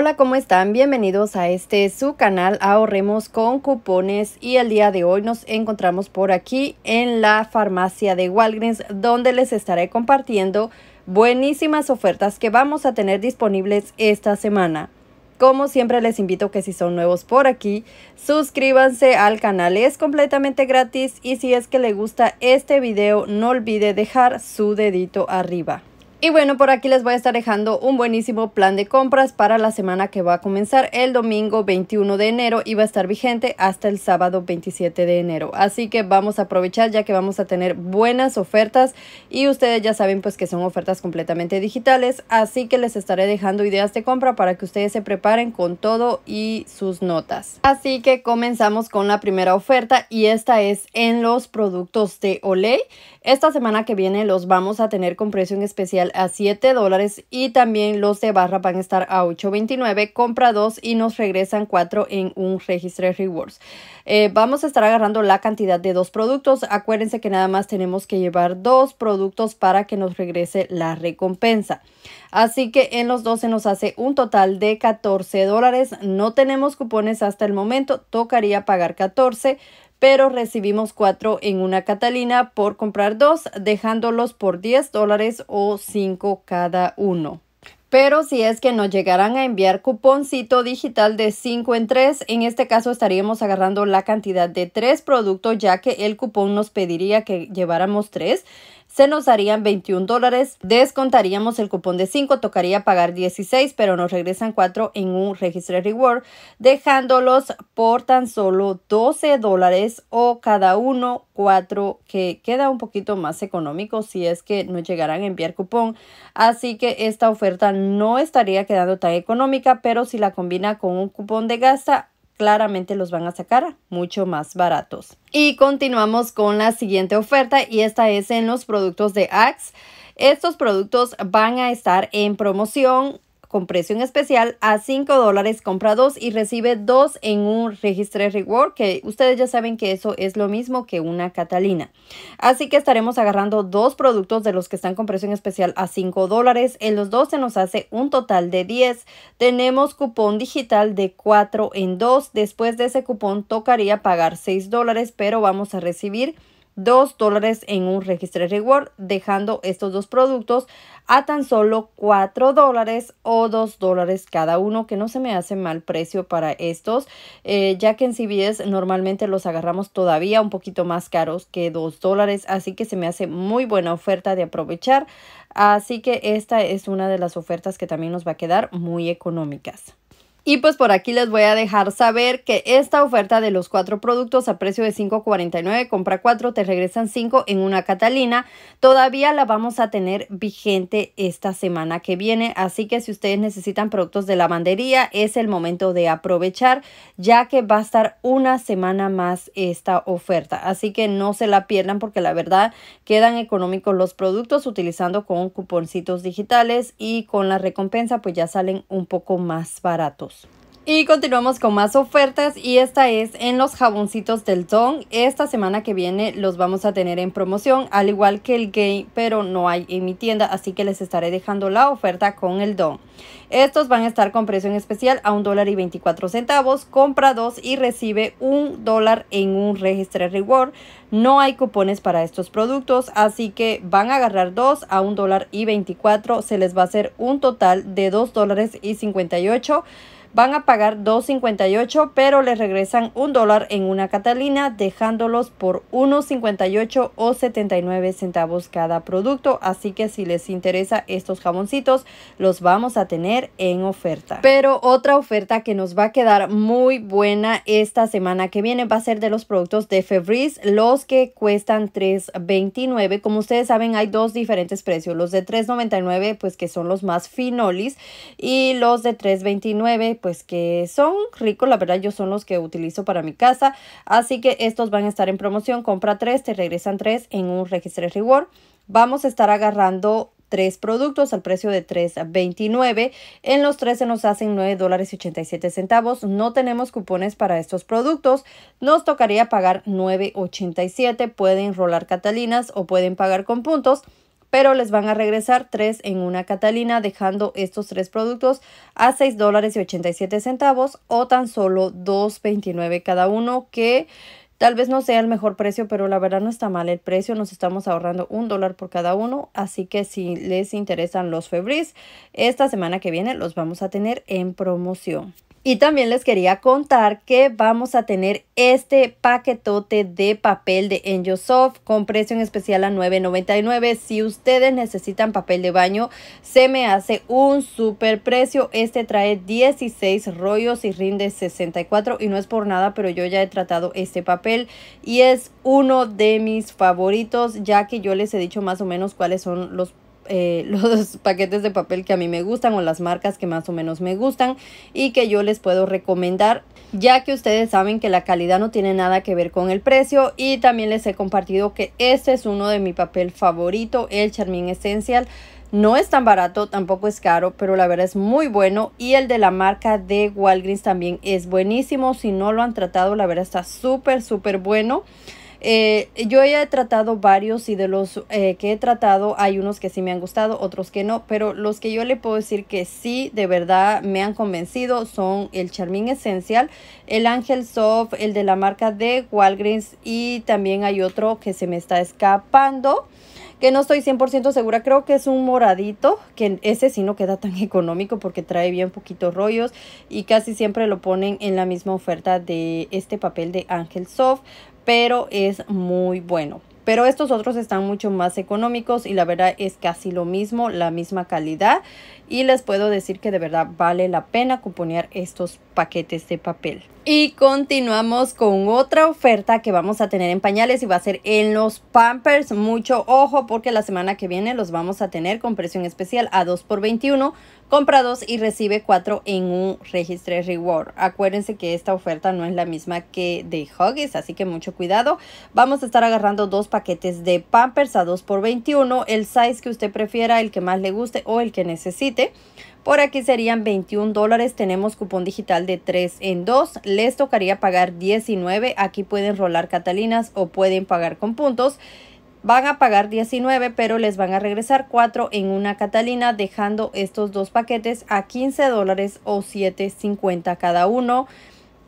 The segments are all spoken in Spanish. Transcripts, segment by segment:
Hola, ¿cómo están? Bienvenidos a este su canal Ahorremos con Cupones y el día de hoy nos encontramos por aquí en la farmacia de Walgreens donde les estaré compartiendo buenísimas ofertas que vamos a tener disponibles esta semana. Como siempre les invito que si son nuevos por aquí, suscríbanse al canal, es completamente gratis y si es que le gusta este video no olvide dejar su dedito arriba. Y bueno, por aquí les voy a estar dejando un buenísimo plan de compras para la semana que va a comenzar el domingo 21 de enero y va a estar vigente hasta el sábado 27 de enero. Así que vamos a aprovechar ya que vamos a tener buenas ofertas y ustedes ya saben pues que son ofertas completamente digitales. Así que les estaré dejando ideas de compra para que ustedes se preparen con todo y sus notas. Así que comenzamos con la primera oferta y esta es en los productos de Olay. Esta semana que viene los vamos a tener con precio en especial a 7 dólares y también los de barra van a estar a 8.29. Compra dos y nos regresan cuatro en un de Rewards. Eh, vamos a estar agarrando la cantidad de dos productos. Acuérdense que nada más tenemos que llevar dos productos para que nos regrese la recompensa. Así que en los 12 se nos hace un total de 14 dólares. No tenemos cupones hasta el momento. Tocaría pagar 14 pero recibimos cuatro en una Catalina por comprar dos, dejándolos por 10 dólares o 5 cada uno. Pero si es que nos llegaran a enviar cuponcito digital de cinco en tres, en este caso estaríamos agarrando la cantidad de tres productos ya que el cupón nos pediría que lleváramos tres, se nos darían 21 dólares, descontaríamos el cupón de 5, tocaría pagar 16, pero nos regresan 4 en un Registry Reward, dejándolos por tan solo 12 dólares o cada uno 4, que queda un poquito más económico si es que no llegaran a enviar cupón. Así que esta oferta no estaría quedando tan económica, pero si la combina con un cupón de gasta, claramente los van a sacar mucho más baratos. Y continuamos con la siguiente oferta y esta es en los productos de Axe. Estos productos van a estar en promoción con especial a 5 dólares. Compra dos y recibe dos en un Registre Reward, que ustedes ya saben que eso es lo mismo que una Catalina. Así que estaremos agarrando dos productos de los que están con presión especial a 5 dólares. En los dos se nos hace un total de 10. Tenemos cupón digital de 4 en 2. Después de ese cupón tocaría pagar 6 dólares, pero vamos a recibir 2 dólares en un registro Reward, dejando estos dos productos a tan solo 4 dólares o 2 dólares cada uno, que no se me hace mal precio para estos, eh, ya que en CBS normalmente los agarramos todavía un poquito más caros que 2 dólares, así que se me hace muy buena oferta de aprovechar. Así que esta es una de las ofertas que también nos va a quedar muy económicas. Y pues por aquí les voy a dejar saber que esta oferta de los cuatro productos a precio de 5.49, compra 4, te regresan 5 en una Catalina, todavía la vamos a tener vigente esta semana que viene, así que si ustedes necesitan productos de lavandería es el momento de aprovechar ya que va a estar una semana más esta oferta, así que no se la pierdan porque la verdad quedan económicos los productos utilizando con cuponcitos digitales y con la recompensa pues ya salen un poco más baratos. Y continuamos con más ofertas y esta es en los jaboncitos del Don. Esta semana que viene los vamos a tener en promoción, al igual que el Gay, pero no hay en mi tienda, así que les estaré dejando la oferta con el Don. Estos van a estar con precio en especial a un dólar y centavos. Compra dos y recibe un dólar en un registre reward. No hay cupones para estos productos, así que van a agarrar dos a un dólar y Se les va a hacer un total de $2.58. dólares y van a pagar 2.58, pero les regresan un dólar en una Catalina, dejándolos por 1.58 o 79 centavos cada producto. Así que si les interesa estos jaboncitos, los vamos a tener en oferta. Pero otra oferta que nos va a quedar muy buena esta semana que viene va a ser de los productos de Febreze, los que cuestan 3.29. Como ustedes saben, hay dos diferentes precios, los de 3.99, pues que son los más finolis, y los de 3.29 pues que son ricos, la verdad yo son los que utilizo para mi casa, así que estos van a estar en promoción, compra tres, te regresan tres en un registro reward. Vamos a estar agarrando tres productos al precio de 3.29. En los tres se nos hacen 9 dólares 87 centavos. No tenemos cupones para estos productos. Nos tocaría pagar 9.87. Pueden rolar catalinas o pueden pagar con puntos pero les van a regresar tres en una Catalina, dejando estos tres productos a 6 dólares y 87 centavos o tan solo 2.29 cada uno, que tal vez no sea el mejor precio, pero la verdad no está mal el precio, nos estamos ahorrando un dólar por cada uno, así que si les interesan los febris, esta semana que viene los vamos a tener en promoción. Y también les quería contar que vamos a tener este paquetote de papel de Soft con precio en especial a $9.99. Si ustedes necesitan papel de baño, se me hace un super precio. Este trae 16 rollos y rinde 64 y no es por nada, pero yo ya he tratado este papel y es uno de mis favoritos ya que yo les he dicho más o menos cuáles son los eh, los paquetes de papel que a mí me gustan o las marcas que más o menos me gustan y que yo les puedo recomendar ya que ustedes saben que la calidad no tiene nada que ver con el precio y también les he compartido que este es uno de mi papel favorito el Charmin Essential no es tan barato, tampoco es caro, pero la verdad es muy bueno. Y el de la marca de Walgreens también es buenísimo. Si no lo han tratado, la verdad está súper, súper bueno. Eh, yo ya he tratado varios y de los eh, que he tratado hay unos que sí me han gustado, otros que no, pero los que yo le puedo decir que sí de verdad me han convencido son el Charmin Essential, el Ángel Soft, el de la marca de Walgreens y también hay otro que se me está escapando que no estoy 100% segura, creo que es un moradito, que ese sí no queda tan económico porque trae bien poquitos rollos y casi siempre lo ponen en la misma oferta de este papel de Ángel Soft pero es muy bueno. Pero estos otros están mucho más económicos y la verdad es casi lo mismo, la misma calidad. Y les puedo decir que de verdad vale la pena componer estos paquetes de papel. Y continuamos con otra oferta que vamos a tener en pañales y va a ser en los Pampers. Mucho ojo porque la semana que viene los vamos a tener con presión especial a 2 por 21. Compra 2 y recibe 4 en un Registre Reward. Acuérdense que esta oferta no es la misma que de Huggies, así que mucho cuidado. Vamos a estar agarrando dos paquetes de Pampers a 2 por 21. El size que usted prefiera, el que más le guste o el que necesite. Por aquí serían 21 dólares. Tenemos cupón digital de 3 en 2. Les tocaría pagar 19. Aquí pueden rolar Catalinas o pueden pagar con puntos. Van a pagar 19, pero les van a regresar 4 en una Catalina, dejando estos dos paquetes a 15 dólares o 7.50 cada uno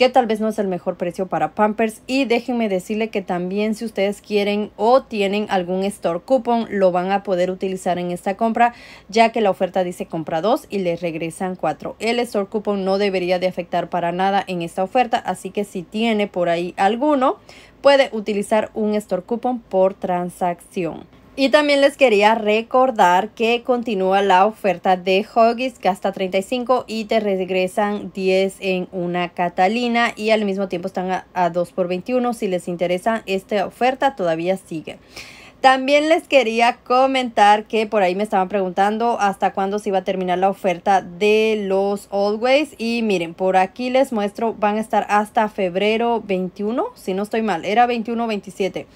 que tal vez no es el mejor precio para Pampers. Y déjenme decirle que también si ustedes quieren o tienen algún store coupon, lo van a poder utilizar en esta compra, ya que la oferta dice compra 2 y le regresan 4. El store coupon no debería de afectar para nada en esta oferta, así que si tiene por ahí alguno, puede utilizar un store coupon por transacción. Y también les quería recordar que continúa la oferta de Huggies, hasta 35 y te regresan 10 en una Catalina y al mismo tiempo están a, 2 por 21. Si les interesa esta oferta todavía sigue. También les quería comentar que por ahí me estaban preguntando hasta cuándo se iba a terminar la oferta de los Always. Y miren, por aquí les muestro, van a estar hasta febrero 21, si no estoy mal, era 21-27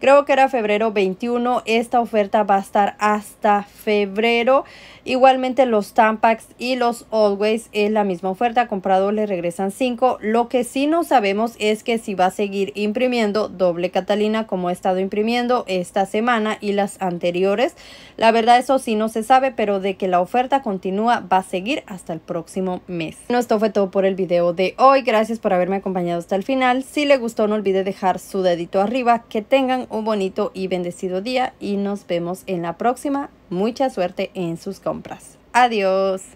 creo que era febrero 21. Esta oferta va a estar hasta febrero. Igualmente los Tampax y los Always es la misma oferta, Comprado le regresan 5. Lo que sí no sabemos es que si va a seguir imprimiendo doble Catalina como ha estado imprimiendo esta semana y las anteriores. La verdad eso sí no se sabe, pero de que la oferta continúa va a seguir hasta el próximo mes. Bueno, esto fue todo por el video de hoy. Gracias por haberme acompañado hasta el final. Si le gustó no olvide dejar su dedito arriba. Que tengan un bonito y bendecido día y nos vemos en la próxima. Mucha suerte en sus compras. Adiós.